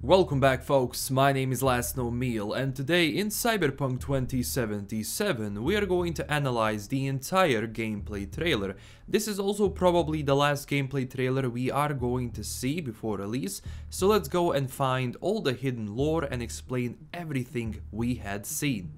Welcome back folks, my name is Laszlo Meal and today in Cyberpunk 2077 we are going to analyze the entire gameplay trailer. This is also probably the last gameplay trailer we are going to see before release, so let's go and find all the hidden lore and explain everything we had seen.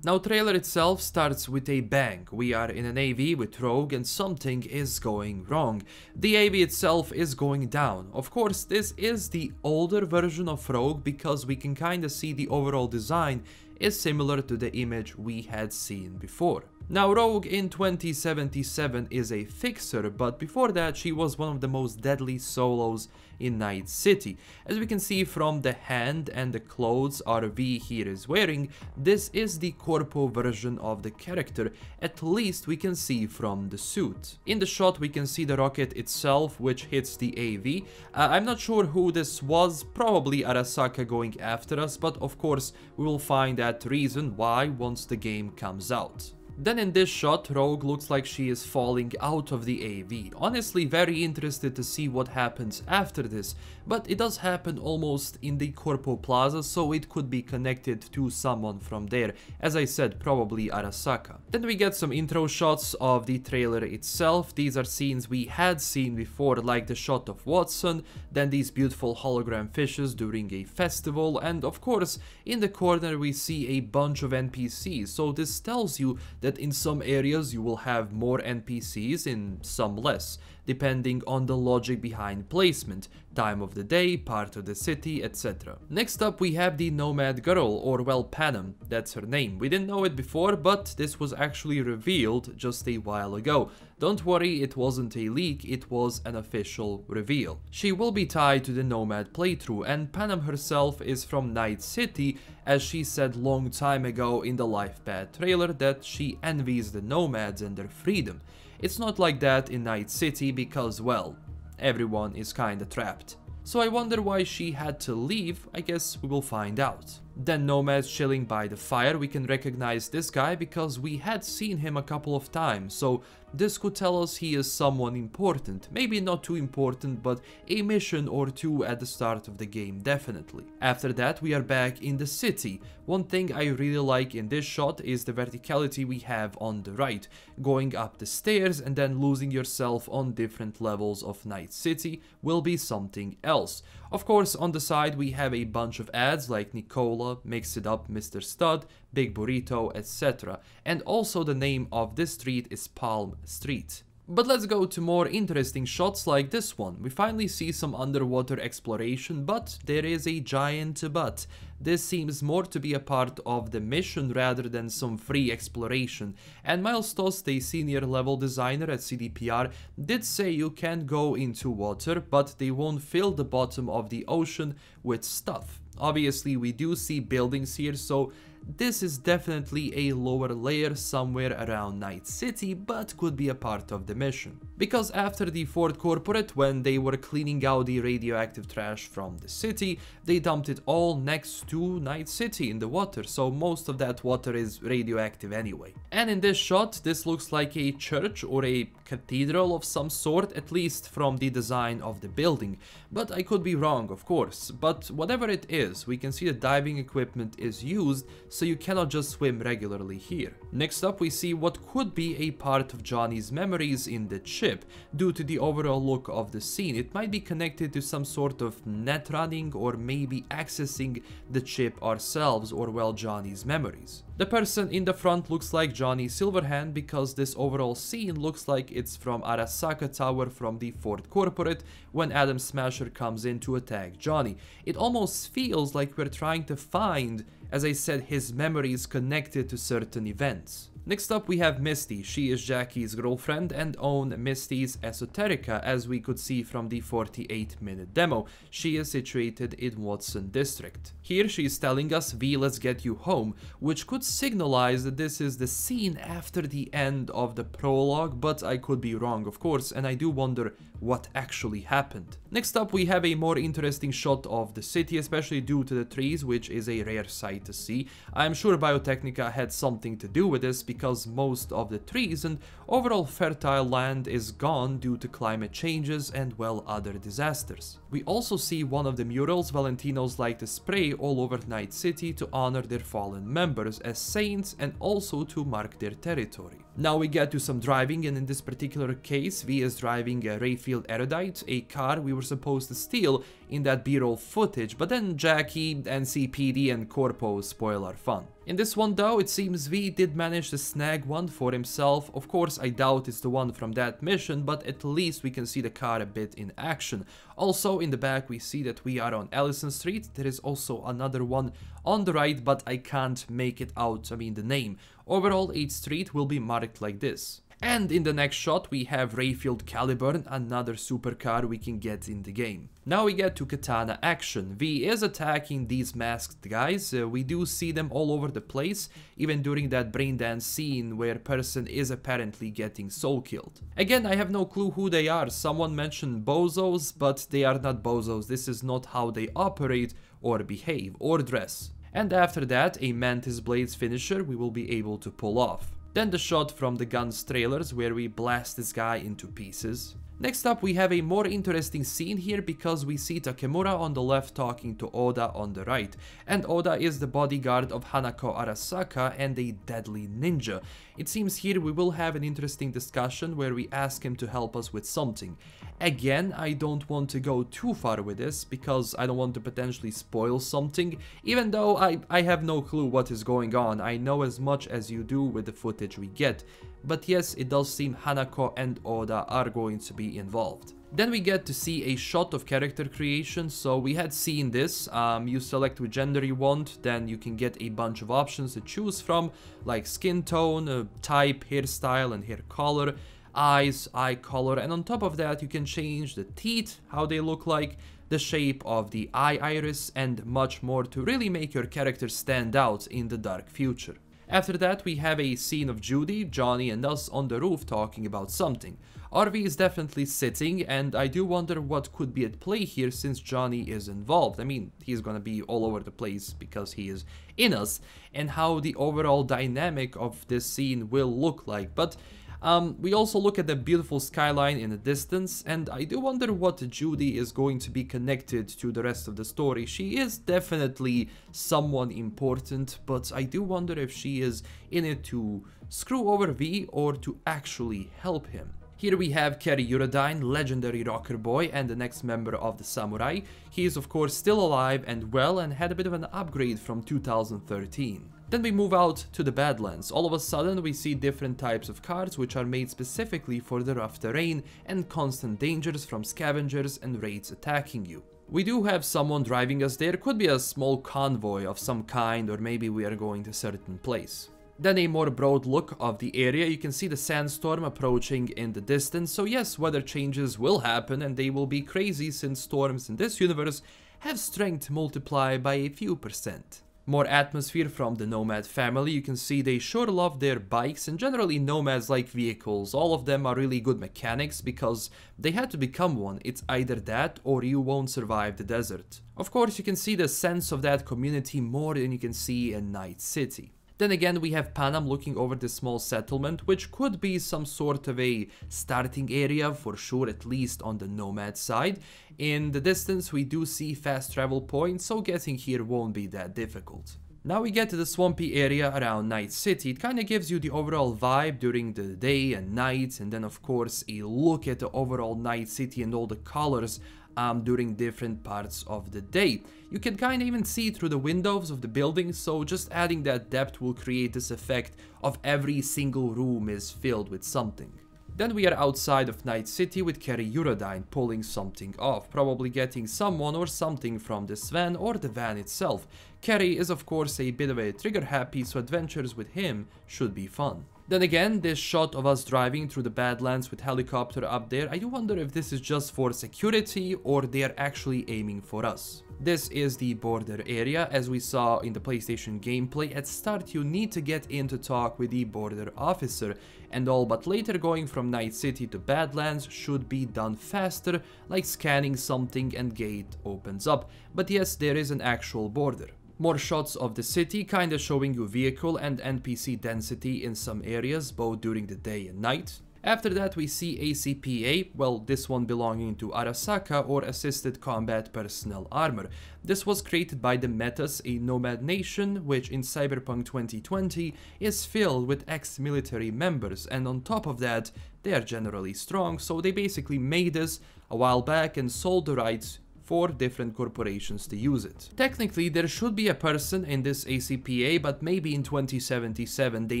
Now trailer itself starts with a bang. We are in an AV with Rogue and something is going wrong. The AV itself is going down. Of course, this is the older version of Rogue because we can kinda see the overall design is similar to the image we had seen before. Now Rogue in 2077 is a fixer, but before that she was one of the most deadly solos in Night City. As we can see from the hand and the clothes RV here is wearing, this is the corpo version of the character, at least we can see from the suit. In the shot we can see the rocket itself which hits the AV. Uh, I'm not sure who this was, probably Arasaka going after us, but of course we will find that reason why once the game comes out. Then in this shot, Rogue looks like she is falling out of the AV. Honestly, very interested to see what happens after this, but it does happen almost in the Corpo Plaza, so it could be connected to someone from there, as I said, probably Arasaka. Then we get some intro shots of the trailer itself, these are scenes we had seen before, like the shot of Watson, then these beautiful hologram fishes during a festival, and of course, in the corner we see a bunch of NPCs, so this tells you that in some areas you will have more NPCs, in some less depending on the logic behind placement, time of the day, part of the city, etc. Next up we have the Nomad Girl, or well Panem, that's her name. We didn't know it before, but this was actually revealed just a while ago. Don't worry, it wasn't a leak, it was an official reveal. She will be tied to the Nomad playthrough, and Panem herself is from Night City, as she said long time ago in the Life Path trailer that she envies the Nomads and their freedom. It's not like that in Night City because, well, everyone is kinda trapped. So I wonder why she had to leave, I guess we will find out. Then Nomad's chilling by the fire, we can recognize this guy because we had seen him a couple of times, so this could tell us he is someone important, maybe not too important but a mission or two at the start of the game definitely. After that we are back in the city. One thing I really like in this shot is the verticality we have on the right, going up the stairs and then losing yourself on different levels of Night City will be something else. Of course on the side we have a bunch of ads like Nicola, Mix It Up, Mr. Stud, Big Burrito, etc. And also the name of this street is Palm Street. But let's go to more interesting shots like this one. We finally see some underwater exploration, but there is a giant but. This seems more to be a part of the mission rather than some free exploration. And Miles Tost, a senior level designer at CDPR, did say you can go into water, but they won't fill the bottom of the ocean with stuff. Obviously, we do see buildings here, so this is definitely a lower layer somewhere around Night City, but could be a part of the mission. Because after the Ford Corporate, when they were cleaning out the radioactive trash from the city, they dumped it all next to Night City in the water, so most of that water is radioactive anyway. And in this shot, this looks like a church or a cathedral of some sort, at least from the design of the building. But I could be wrong, of course. But whatever it is, we can see the diving equipment is used so you cannot just swim regularly here. Next up we see what could be a part of Johnny's memories in the chip. Due to the overall look of the scene, it might be connected to some sort of net running or maybe accessing the chip ourselves or well Johnny's memories. The person in the front looks like Johnny Silverhand because this overall scene looks like it's from Arasaka Tower from the Ford Corporate when Adam Smasher comes in to attack Johnny. It almost feels like we're trying to find as I said his memory is connected to certain events. Next up we have Misty, she is Jackie's girlfriend and own Misty's Esoterica as we could see from the 48 minute demo. She is situated in Watson District. Here she is telling us V let's get you home, which could signalize that this is the scene after the end of the prologue, but I could be wrong of course and I do wonder what actually happened. Next up we have a more interesting shot of the city, especially due to the trees which is a rare sight to see. I'm sure Biotechnica had something to do with this because because most of the trees and overall fertile land is gone due to climate changes and well other disasters. We also see one of the murals Valentinos like to spray all over Night City to honor their fallen members as saints and also to mark their territory. Now we get to some driving and in this particular case V is driving a Rayfield Erudite, a car we were supposed to steal in that b-roll footage, but then Jackie, NCPD and Corpo spoil our fun. In this one though, it seems V did manage to snag one for himself, of course I doubt it's the one from that mission, but at least we can see the car a bit in action. Also, in the back we see that we are on Ellison Street. There is also another one on the right, but I can't make it out, I mean the name. Overall, each street will be marked like this. And in the next shot we have Rayfield Caliburn, another supercar we can get in the game. Now we get to Katana action. V is attacking these masked guys, uh, we do see them all over the place, even during that braindance scene where person is apparently getting soul killed. Again, I have no clue who they are, someone mentioned bozos, but they are not bozos, this is not how they operate or behave or dress. And after that, a Mantis Blades finisher we will be able to pull off. Then the shot from the gun's trailers where we blast this guy into pieces. Next up, we have a more interesting scene here because we see Takemura on the left talking to Oda on the right. And Oda is the bodyguard of Hanako Arasaka and a deadly ninja. It seems here we will have an interesting discussion where we ask him to help us with something. Again, I don't want to go too far with this because I don't want to potentially spoil something, even though I, I have no clue what is going on. I know as much as you do with the footage we get but yes, it does seem Hanako and Oda are going to be involved. Then we get to see a shot of character creation, so we had seen this, um, you select which gender you want, then you can get a bunch of options to choose from, like skin tone, uh, type, hairstyle and hair color, eyes, eye color, and on top of that you can change the teeth, how they look like, the shape of the eye iris and much more to really make your character stand out in the dark future. After that, we have a scene of Judy, Johnny and us on the roof talking about something. RV is definitely sitting and I do wonder what could be at play here since Johnny is involved. I mean, he's gonna be all over the place because he is in us and how the overall dynamic of this scene will look like. But um, we also look at the beautiful skyline in the distance, and I do wonder what Judy is going to be connected to the rest of the story. She is definitely someone important, but I do wonder if she is in it to screw over V or to actually help him. Here we have Kerry Uradine, legendary rocker boy and the next member of the Samurai. He is of course still alive and well and had a bit of an upgrade from 2013. Then we move out to the Badlands. All of a sudden we see different types of cards which are made specifically for the rough terrain and constant dangers from scavengers and raids attacking you. We do have someone driving us there, could be a small convoy of some kind or maybe we are going to a certain place. Then a more broad look of the area, you can see the sandstorm approaching in the distance, so yes, weather changes will happen and they will be crazy since storms in this universe have strength multiplied by a few percent more atmosphere from the Nomad family. You can see they sure love their bikes and generally Nomads like vehicles. All of them are really good mechanics because they had to become one. It's either that or you won't survive the desert. Of course, you can see the sense of that community more than you can see in Night City. Then again, we have Panam looking over the small settlement, which could be some sort of a starting area for sure, at least on the nomad side. In the distance we do see fast travel points, so getting here won't be that difficult. Now we get to the swampy area around Night City. It kinda gives you the overall vibe during the day and night and then of course a look at the overall Night City and all the colors um, during different parts of the day. You can kinda even see through the windows of the building so just adding that depth will create this effect of every single room is filled with something. Then we are outside of Night City with Kerry Urodine pulling something off, probably getting someone or something from the van or the van itself. Kerry is of course a bit of a trigger happy, so adventures with him should be fun. Then again, this shot of us driving through the Badlands with helicopter up there, I do wonder if this is just for security or they're actually aiming for us. This is the border area, as we saw in the PlayStation gameplay, at start you need to get in to talk with the border officer and all but later going from Night City to Badlands should be done faster, like scanning something and gate opens up, but yes there is an actual border. More shots of the city, kinda showing you vehicle and NPC density in some areas, both during the day and night. After that we see ACPA, well this one belonging to Arasaka or Assisted Combat Personnel Armor. This was created by the Metas, a nomad nation which in Cyberpunk 2020 is filled with ex-military members and on top of that they are generally strong so they basically made this a while back and sold the rights Four different corporations to use it. Technically, there should be a person in this ACPA, but maybe in 2077 they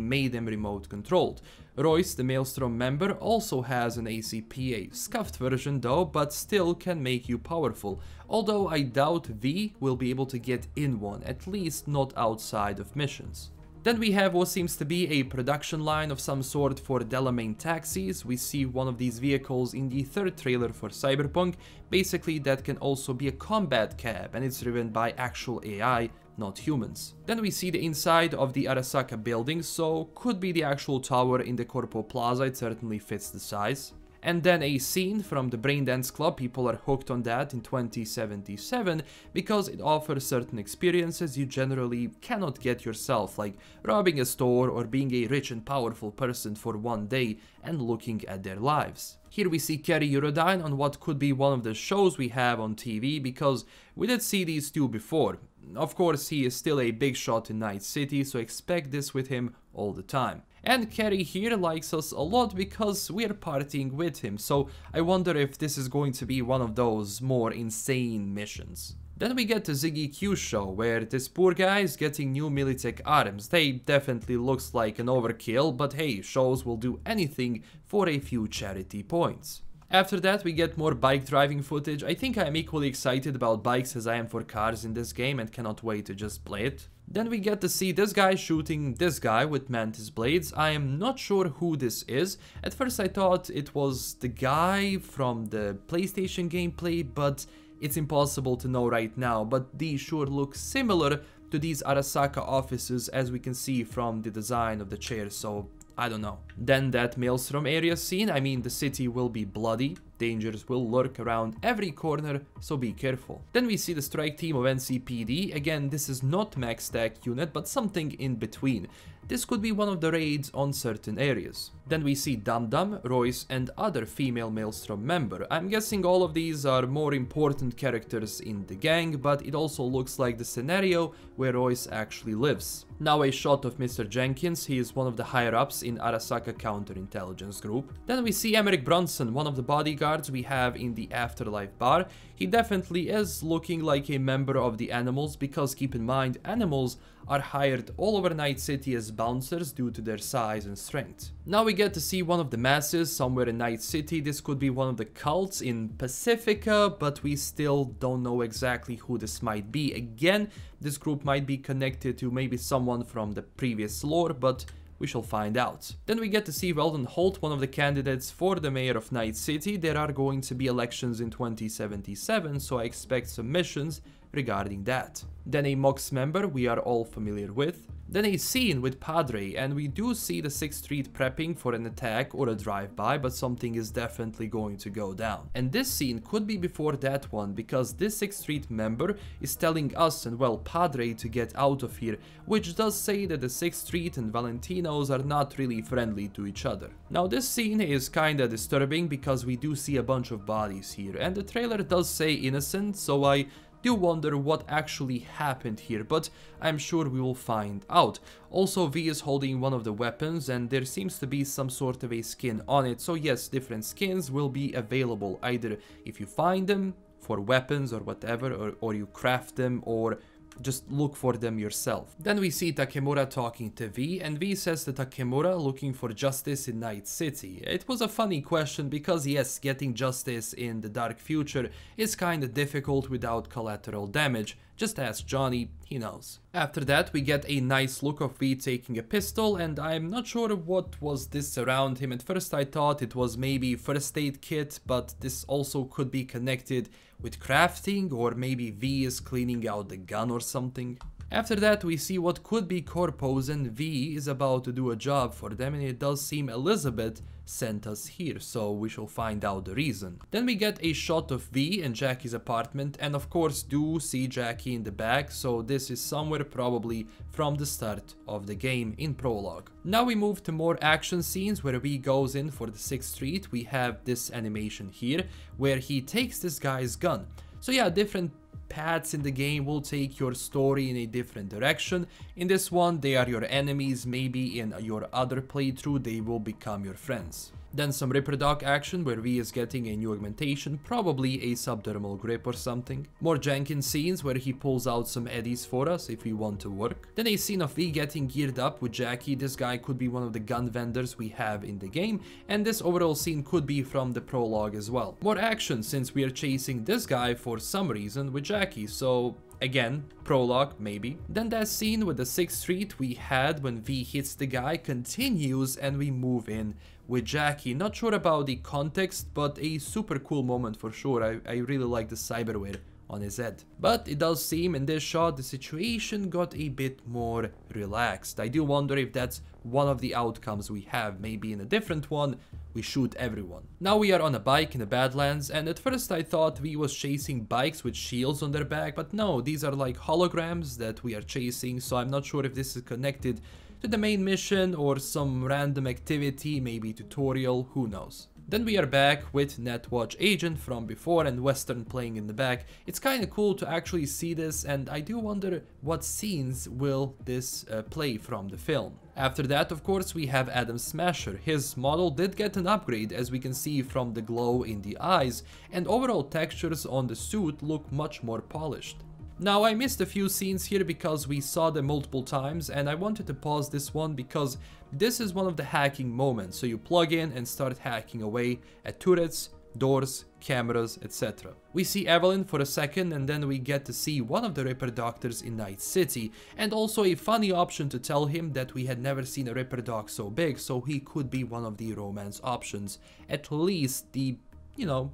made them remote controlled. Royce, the Maelstrom member, also has an ACPA, scuffed version though, but still can make you powerful, although I doubt V will be able to get in one, at least not outside of missions. Then we have what seems to be a production line of some sort for Delamain taxis. We see one of these vehicles in the third trailer for Cyberpunk. Basically, that can also be a combat cab and it's driven by actual AI not humans. Then we see the inside of the Arasaka building, so could be the actual tower in the Corpo Plaza, it certainly fits the size and then a scene from the Braindance Club, people are hooked on that in 2077 because it offers certain experiences you generally cannot get yourself, like robbing a store or being a rich and powerful person for one day and looking at their lives. Here we see Kerry Eurodyne on what could be one of the shows we have on TV because we did see these two before. Of course, he is still a big shot in Night City, so expect this with him all the time. And Kerry here likes us a lot because we're partying with him, so I wonder if this is going to be one of those more insane missions. Then we get to Ziggy Q show, where this poor guy is getting new Militech arms. They definitely looks like an overkill, but hey, shows will do anything for a few charity points. After that we get more bike driving footage, I think I am equally excited about bikes as I am for cars in this game and cannot wait to just play it. Then we get to see this guy shooting this guy with Mantis Blades. I am not sure who this is. At first I thought it was the guy from the PlayStation gameplay, but it's impossible to know right now, but these sure look similar to these Arasaka offices as we can see from the design of the chair, so I don't know. Then that Maelstrom area scene, I mean the city will be bloody, dangers will lurk around every corner, so be careful. Then we see the strike team of NCPD, again this is not max stack unit but something in between. This could be one of the raids on certain areas. Then we see Dum Dum, Royce and other female Maelstrom member. I'm guessing all of these are more important characters in the gang, but it also looks like the scenario where Royce actually lives. Now a shot of Mr. Jenkins, he is one of the higher-ups in Arasaka counterintelligence group. Then we see Emmerich Bronson, one of the bodyguards we have in the Afterlife bar. He definitely is looking like a member of the animals because keep in mind, animals are hired all over Night City as bouncers due to their size and strength. Now we get to see one of the masses somewhere in Night City. This could be one of the cults in Pacifica, but we still don't know exactly who this might be. Again, this group might be connected to maybe someone from the previous lore, but we shall find out. Then we get to see Weldon Holt, one of the candidates for the mayor of Night City. There are going to be elections in 2077, so I expect submissions regarding that. Then a MOX member we are all familiar with. Then a scene with Padre and we do see the 6th Street prepping for an attack or a drive-by but something is definitely going to go down. And this scene could be before that one because this 6th Street member is telling us and well Padre to get out of here which does say that the 6th Street and Valentinos are not really friendly to each other. Now this scene is kinda disturbing because we do see a bunch of bodies here and the trailer does say innocent so I you wonder what actually happened here, but I'm sure we will find out. Also, V is holding one of the weapons and there seems to be some sort of a skin on it, so yes, different skins will be available, either if you find them for weapons or whatever, or, or you craft them, or just look for them yourself. Then we see Takemura talking to V, and V says to Takemura looking for justice in Night City. It was a funny question because yes, getting justice in the dark future is kinda difficult without collateral damage, just ask Johnny, he knows. After that, we get a nice look of V taking a pistol, and I'm not sure what was this around him. At first I thought it was maybe first aid kit, but this also could be connected with crafting, or maybe V is cleaning out the gun or something. After that we see what could be Corpos and V is about to do a job for them and it does seem Elizabeth sent us here, so we shall find out the reason. Then we get a shot of V and Jackie's apartment and of course do see Jackie in the back, so this is somewhere probably from the start of the game in prologue. Now we move to more action scenes where V goes in for the 6th street, we have this animation here where he takes this guy's gun. So yeah, different paths in the game will take your story in a different direction. In this one, they are your enemies, maybe in your other playthrough they will become your friends. Then some reproduc action where V is getting a new augmentation, probably a subdermal grip or something. More Jenkins scenes where he pulls out some eddies for us if we want to work. Then a scene of V getting geared up with Jackie, this guy could be one of the gun vendors we have in the game, and this overall scene could be from the prologue as well. More action since we are chasing this guy for some reason with Jackie, so Again, prologue, maybe. Then that scene with the 6th street we had when V hits the guy continues and we move in with Jackie. Not sure about the context, but a super cool moment for sure. I, I really like the cyberware on his head. But it does seem in this shot the situation got a bit more relaxed. I do wonder if that's one of the outcomes we have, maybe in a different one, we shoot everyone. Now we are on a bike in the Badlands and at first I thought we was chasing bikes with shields on their back, but no, these are like holograms that we are chasing, so I'm not sure if this is connected to the main mission or some random activity, maybe tutorial, who knows. Then we are back with Netwatch Agent from before and Western playing in the back. It's kinda cool to actually see this and I do wonder what scenes will this uh, play from the film. After that, of course, we have Adam Smasher. His model did get an upgrade, as we can see from the glow in the eyes, and overall textures on the suit look much more polished. Now I missed a few scenes here because we saw them multiple times and I wanted to pause this one because this is one of the hacking moments. So you plug in and start hacking away at turrets, doors, cameras, etc. We see Evelyn for a second and then we get to see one of the Ripper doctors in Night City and also a funny option to tell him that we had never seen a Ripper doc so big so he could be one of the romance options, at least the, you know,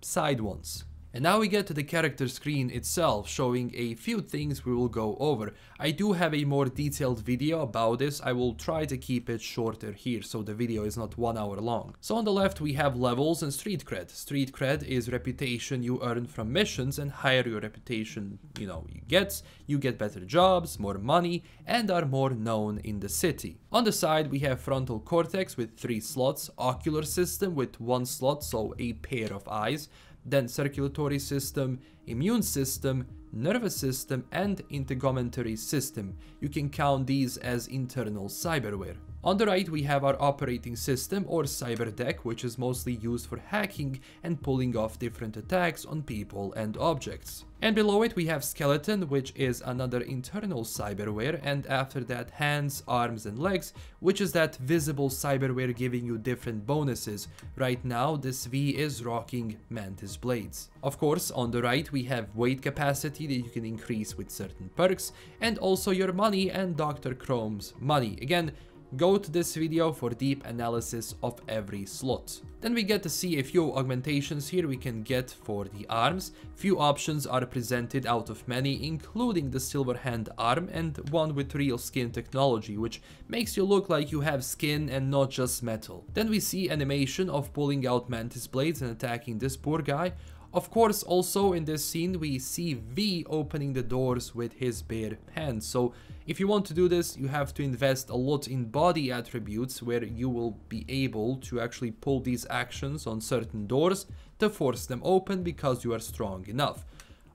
side ones. And now we get to the character screen itself, showing a few things we will go over. I do have a more detailed video about this, I will try to keep it shorter here, so the video is not one hour long. So on the left we have levels and street cred. Street cred is reputation you earn from missions, and higher your reputation, you know, you get, you get better jobs, more money, and are more known in the city. On the side we have frontal cortex with 3 slots, ocular system with 1 slot, so a pair of eyes, then circulatory system, immune system, nervous system and integumentary system. You can count these as internal cyberware. On the right we have our operating system or cyberdeck which is mostly used for hacking and pulling off different attacks on people and objects. And below it we have skeleton which is another internal cyberware and after that hands, arms and legs which is that visible cyberware giving you different bonuses. Right now this V is rocking mantis blades. Of course on the right we have weight capacity that you can increase with certain perks and also your money and Dr. Chrome's money. Again Go to this video for deep analysis of every slot. Then we get to see a few augmentations here we can get for the arms. Few options are presented out of many, including the silver hand arm and one with real skin technology, which makes you look like you have skin and not just metal. Then we see animation of pulling out mantis blades and attacking this poor guy, of course, also in this scene, we see V opening the doors with his bare hands. So if you want to do this, you have to invest a lot in body attributes where you will be able to actually pull these actions on certain doors to force them open because you are strong enough.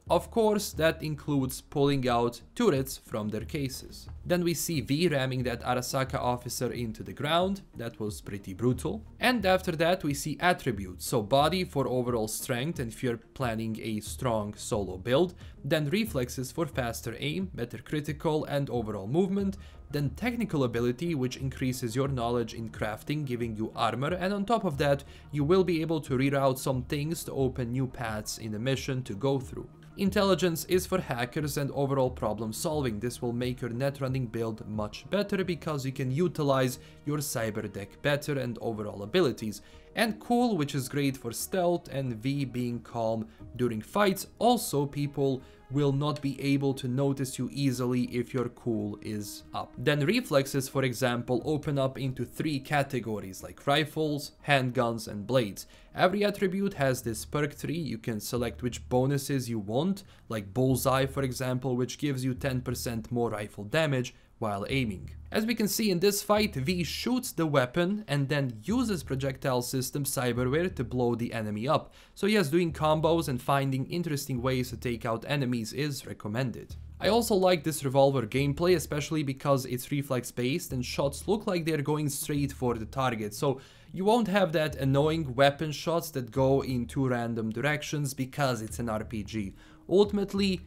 Of course, that includes pulling out turrets from their cases. Then we see V ramming that Arasaka officer into the ground, that was pretty brutal. And after that we see attributes, so body for overall strength and if you're planning a strong solo build, then reflexes for faster aim, better critical and overall movement, then technical ability which increases your knowledge in crafting giving you armor and on top of that you will be able to reroute some things to open new paths in the mission to go through. Intelligence is for hackers and overall problem solving. This will make your net running build much better because you can utilize your cyber deck better and overall abilities. And cool, which is great for stealth and V being calm during fights. Also, people will not be able to notice you easily if your cool is up. Then reflexes, for example, open up into three categories like rifles, handguns and blades. Every attribute has this perk tree, you can select which bonuses you want, like Bullseye for example, which gives you 10% more rifle damage, while aiming. As we can see in this fight, V shoots the weapon and then uses projectile system cyberware to blow the enemy up, so yes, doing combos and finding interesting ways to take out enemies is recommended. I also like this revolver gameplay, especially because it's reflex based and shots look like they're going straight for the target, so you won't have that annoying weapon shots that go in two random directions because it's an RPG. Ultimately,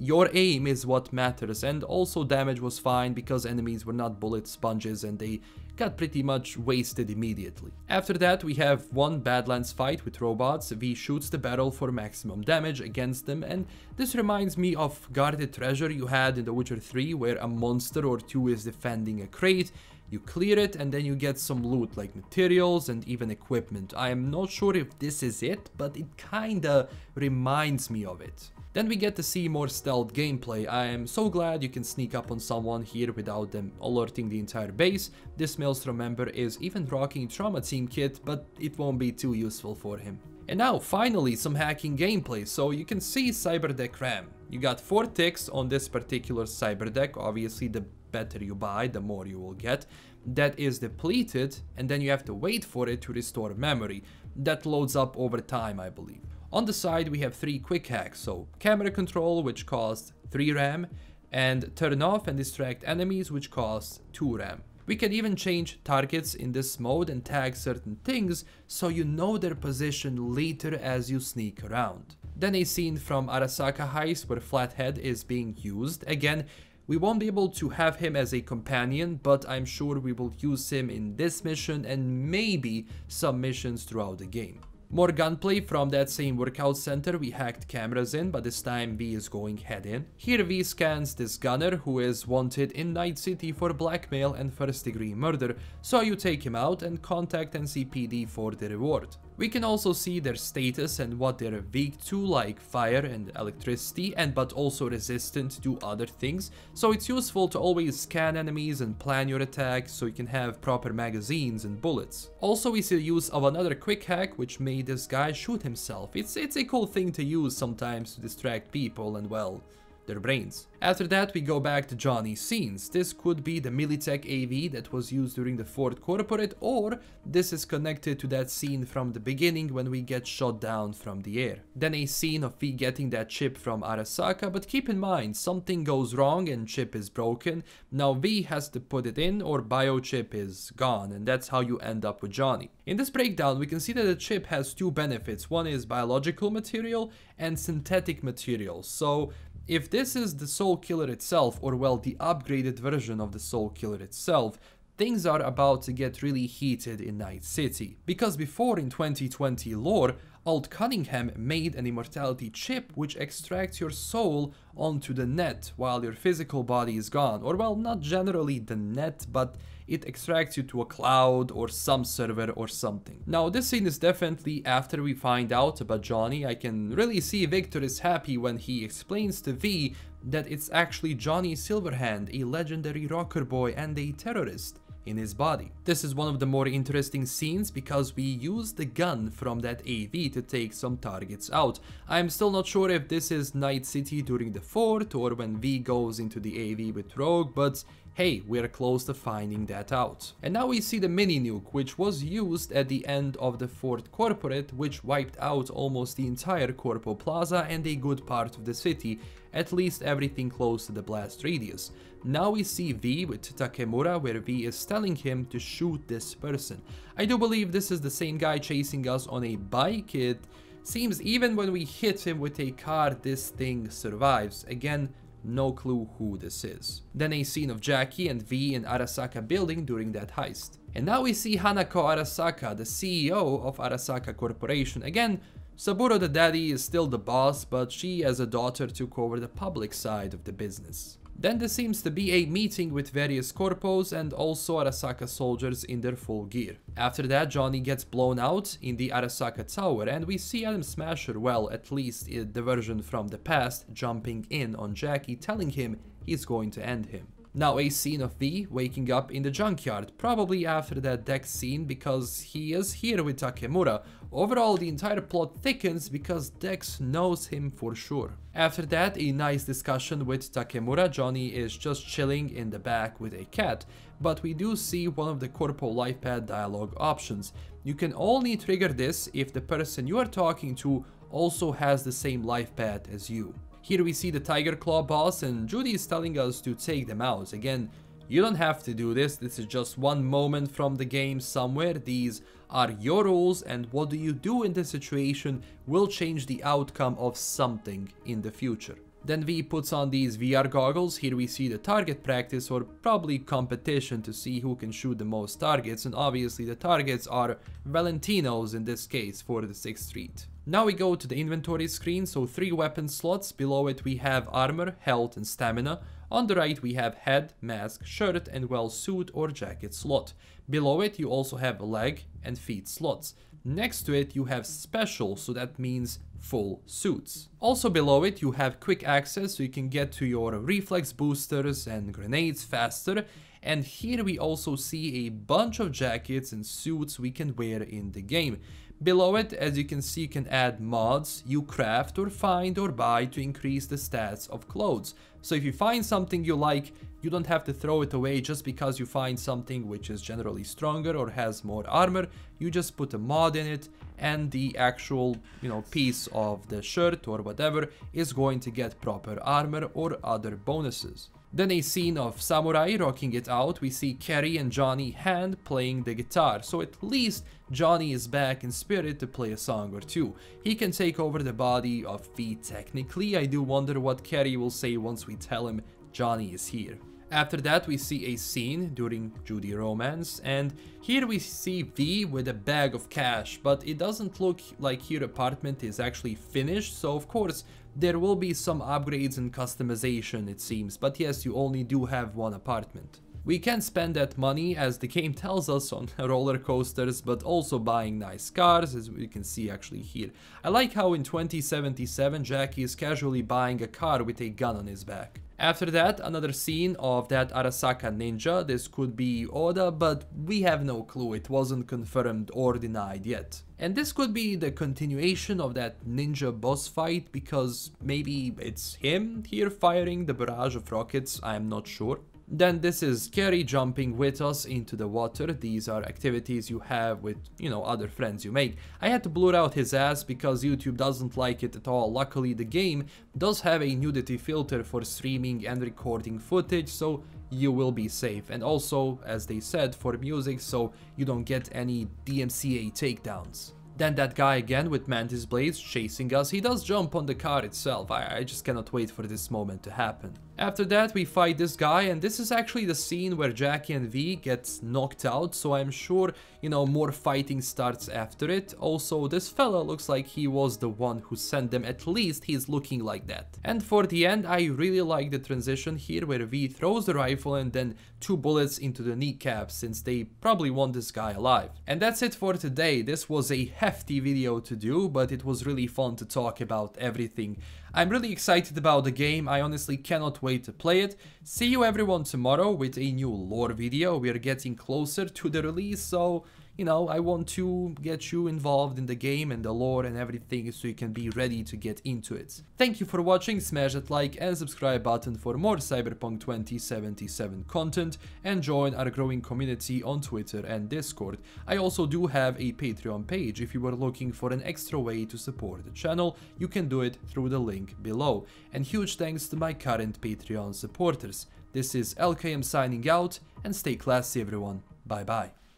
your aim is what matters and also damage was fine because enemies were not bullet sponges and they got pretty much wasted immediately. After that we have one Badlands fight with robots, V shoots the barrel for maximum damage against them and this reminds me of guarded treasure you had in The Witcher 3 where a monster or two is defending a crate you clear it and then you get some loot like materials and even equipment. I am not sure if this is it, but it kinda reminds me of it. Then we get to see more stealth gameplay. I am so glad you can sneak up on someone here without them alerting the entire base. This Maelstrom member is even rocking Trauma Team kit, but it won't be too useful for him. And now, finally, some hacking gameplay, so you can see Cyberdeck RAM. You got 4 ticks on this particular Cyberdeck, obviously the better you buy, the more you will get, that is depleted, and then you have to wait for it to restore memory. That loads up over time, I believe. On the side we have three quick hacks, so camera control which costs 3 RAM and turn off and distract enemies which costs 2 RAM. We can even change targets in this mode and tag certain things so you know their position later as you sneak around. Then a scene from Arasaka Heist where Flathead is being used. Again, we won't be able to have him as a companion, but I'm sure we will use him in this mission and maybe some missions throughout the game. More gunplay from that same workout center we hacked cameras in, but this time V is going head in. Here V scans this gunner who is wanted in Night City for blackmail and first degree murder, so you take him out and contact NCPD for the reward. We can also see their status and what they're weak to like fire and electricity and but also resistant to other things, so it's useful to always scan enemies and plan your attack so you can have proper magazines and bullets. Also we see the use of another quick hack which made this guy shoot himself, it's, it's a cool thing to use sometimes to distract people and well, their brains. After that we go back to Johnny's scenes. This could be the Militech AV that was used during the Ford Corporate or this is connected to that scene from the beginning when we get shot down from the air. Then a scene of V getting that chip from Arasaka but keep in mind something goes wrong and chip is broken. Now V has to put it in or biochip is gone and that's how you end up with Johnny. In this breakdown we can see that the chip has two benefits. One is biological material and synthetic material. So if this is the Soul Killer itself, or well, the upgraded version of the Soul Killer itself, things are about to get really heated in Night City. Because before in 2020 lore, Alt Cunningham made an immortality chip which extracts your soul onto the net while your physical body is gone, or well, not generally the net, but it extracts you to a cloud or some server or something. Now this scene is definitely after we find out about Johnny, I can really see Victor is happy when he explains to V that it's actually Johnny Silverhand, a legendary rocker boy and a terrorist in his body. This is one of the more interesting scenes because we use the gun from that AV to take some targets out. I'm still not sure if this is Night City during the fort or when V goes into the AV with Rogue, but Hey, we're close to finding that out. And now we see the mini nuke, which was used at the end of the fourth corporate, which wiped out almost the entire Corpo Plaza and a good part of the city, at least everything close to the blast radius. Now we see V with Takemura where V is telling him to shoot this person. I do believe this is the same guy chasing us on a bike. It seems even when we hit him with a car this thing survives. Again, no clue who this is. Then a scene of Jackie and V in Arasaka building during that heist. And now we see Hanako Arasaka, the CEO of Arasaka Corporation. Again, Saburo the daddy is still the boss, but she as a daughter took over the public side of the business. Then there seems to be a meeting with various corpos and also Arasaka soldiers in their full gear. After that, Johnny gets blown out in the Arasaka tower and we see Adam Smasher, well, at least the version from the past, jumping in on Jackie telling him he's going to end him. Now a scene of V waking up in the junkyard, probably after that deck scene because he is here with Takemura. Overall, the entire plot thickens because Dex knows him for sure. After that, a nice discussion with Takemura, Johnny is just chilling in the back with a cat, but we do see one of the Corpo Lifepad dialogue options. You can only trigger this if the person you are talking to also has the same life pad as you. Here we see the Tiger Claw boss and Judy is telling us to take them out. Again, you don't have to do this, this is just one moment from the game somewhere, these are your rules and what do you do in this situation will change the outcome of something in the future. Then V puts on these VR goggles, here we see the target practice or probably competition to see who can shoot the most targets and obviously the targets are Valentinos in this case for the 6th Street. Now we go to the inventory screen, so 3 weapon slots, below it we have armor, health and stamina. On the right we have head, mask, shirt and well suit or jacket slot. Below it you also have leg and feet slots. Next to it you have special, so that means full suits. Also below it you have quick access so you can get to your reflex boosters and grenades faster and here we also see a bunch of jackets and suits we can wear in the game. Below it, as you can see, you can add mods you craft or find or buy to increase the stats of clothes. So if you find something you like, you don't have to throw it away just because you find something which is generally stronger or has more armor. You just put a mod in it and the actual, you know, piece of the shirt or whatever is going to get proper armor or other bonuses. Then a scene of Samurai rocking it out, we see Kerry and Johnny Hand playing the guitar, so at least Johnny is back in spirit to play a song or two. He can take over the body of V technically, I do wonder what Kerry will say once we tell him Johnny is here. After that we see a scene during Judy Romance and here we see V with a bag of cash but it doesn't look like her apartment is actually finished so of course there will be some upgrades and customization it seems but yes you only do have one apartment. We can spend that money as the game tells us on roller coasters but also buying nice cars as we can see actually here. I like how in 2077 Jackie is casually buying a car with a gun on his back. After that, another scene of that Arasaka ninja, this could be Oda, but we have no clue, it wasn't confirmed or denied yet. And this could be the continuation of that ninja boss fight, because maybe it's him here firing the barrage of rockets, I'm not sure. Then this is scary jumping with us into the water. These are activities you have with, you know, other friends you make. I had to blur out his ass because YouTube doesn't like it at all. Luckily, the game does have a nudity filter for streaming and recording footage, so you will be safe. And also, as they said, for music, so you don't get any DMCA takedowns. Then that guy again with Mantis Blades chasing us, he does jump on the car itself, I, I just cannot wait for this moment to happen. After that we fight this guy and this is actually the scene where Jackie and V gets knocked out so I'm sure you know more fighting starts after it. Also this fella looks like he was the one who sent them at least he's looking like that. And for the end I really like the transition here where V throws the rifle and then two bullets into the kneecap since they probably want this guy alive. And that's it for today. This was a hefty video to do but it was really fun to talk about everything. I'm really excited about the game, I honestly cannot wait to play it. See you everyone tomorrow with a new lore video, we are getting closer to the release, so you know, I want to get you involved in the game and the lore and everything so you can be ready to get into it. Thank you for watching, smash that like and subscribe button for more Cyberpunk 2077 content and join our growing community on Twitter and Discord. I also do have a Patreon page if you are looking for an extra way to support the channel, you can do it through the link below. And huge thanks to my current Patreon supporters. This is LKM signing out and stay classy everyone. Bye bye.